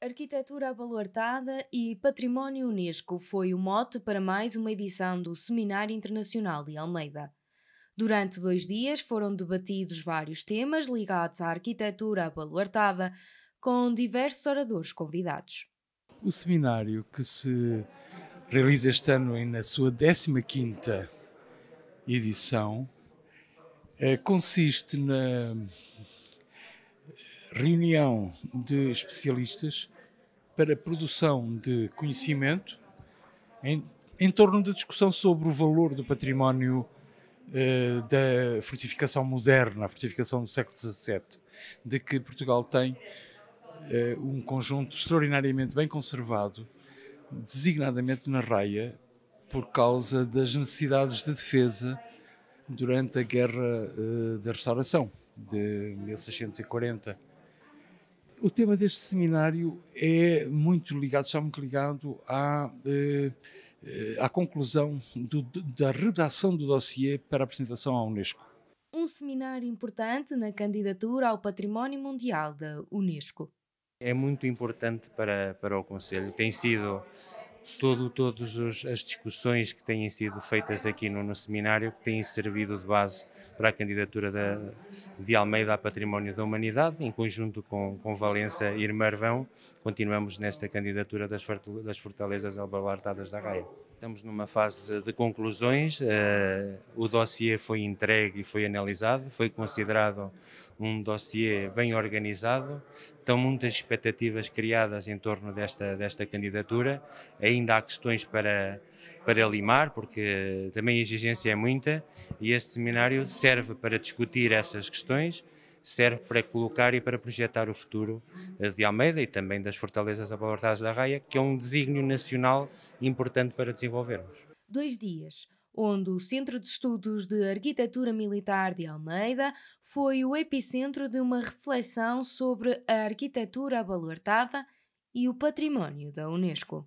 Arquitetura abaluartada e património Unesco foi o mote para mais uma edição do Seminário Internacional de Almeida. Durante dois dias foram debatidos vários temas ligados à arquitetura abaluartada, com diversos oradores convidados. O seminário que se realiza este ano na sua 15ª edição eh, consiste na reunião de especialistas para produção de conhecimento em, em torno da discussão sobre o valor do património eh, da fortificação moderna, a fortificação do século XVII, de que Portugal tem eh, um conjunto extraordinariamente bem conservado, designadamente na raia, por causa das necessidades de defesa durante a Guerra eh, da Restauração de 1640 o tema deste seminário é muito ligado, está muito ligado à, eh, eh, à conclusão do, da redação do dossiê para apresentação à Unesco. Um seminário importante na candidatura ao Património Mundial da Unesco. É muito importante para, para o Conselho. Tem sido todo, todas as discussões que têm sido feitas aqui no, no, seminário, que têm servido de base para a candidatura da, de Almeida a Património da Humanidade, em conjunto com, com Valença e Irmarvão, continuamos nesta candidatura das, das fortalezas albalartadas da Gaia. Estamos numa fase de conclusões. Eh, o dossiê foi entregue e foi analisado. Foi considerado um dossiê bem organizado. Estão muitas expectativas criadas em torno desta, desta candidatura. Ainda há questões para, para limar, porque também a exigência é muita e este seminário serve para discutir essas questões serve para colocar e para projetar o futuro eh, de Almeida e também das fortalezas abordadas da Raia, que é um desígnio nacional importante para desenvolvermos. Dois dias, onde o Centro de Estudos de Arquitetura Militar de Almeida foi o epicentro de uma reflexão sobre a arquitetura abalortada e o património da Unesco.